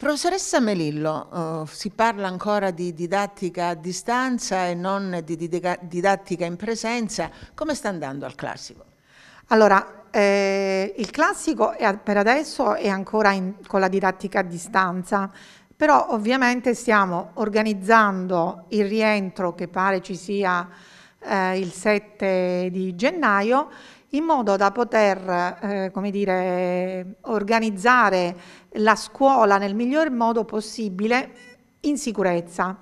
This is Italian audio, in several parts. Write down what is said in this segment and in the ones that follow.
Professoressa Melillo, uh, si parla ancora di didattica a distanza e non di didattica in presenza, come sta andando al classico? Allora, eh, il classico è, per adesso è ancora in, con la didattica a distanza, però ovviamente stiamo organizzando il rientro che pare ci sia eh, il 7 di gennaio in modo da poter eh, dire, organizzare la scuola nel miglior modo possibile in sicurezza.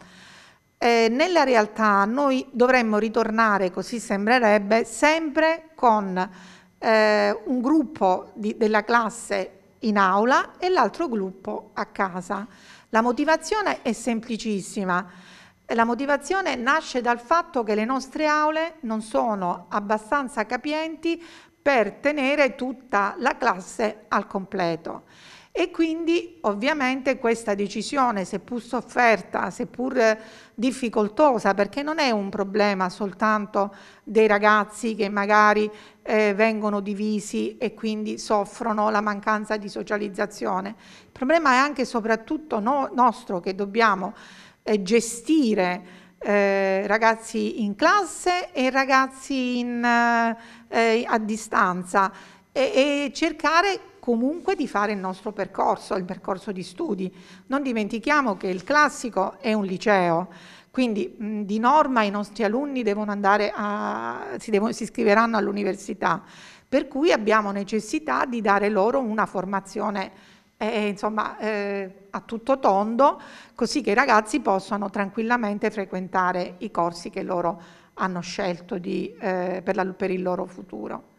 Eh, nella realtà noi dovremmo ritornare, così sembrerebbe, sempre con eh, un gruppo di, della classe in aula e l'altro gruppo a casa. La motivazione è semplicissima. La motivazione nasce dal fatto che le nostre aule non sono abbastanza capienti per tenere tutta la classe al completo e quindi ovviamente questa decisione, seppur sofferta, seppur difficoltosa, perché non è un problema soltanto dei ragazzi che magari eh, vengono divisi e quindi soffrono la mancanza di socializzazione. Il problema è anche e soprattutto no nostro che dobbiamo eh, gestire eh, ragazzi in classe e ragazzi in, eh, a distanza e, e cercare comunque di fare il nostro percorso, il percorso di studi. Non dimentichiamo che il classico è un liceo, quindi mh, di norma i nostri alunni devono andare a, si, devono, si iscriveranno all'università, per cui abbiamo necessità di dare loro una formazione eh, insomma, eh, a tutto tondo, così che i ragazzi possano tranquillamente frequentare i corsi che loro hanno scelto di, eh, per, la, per il loro futuro.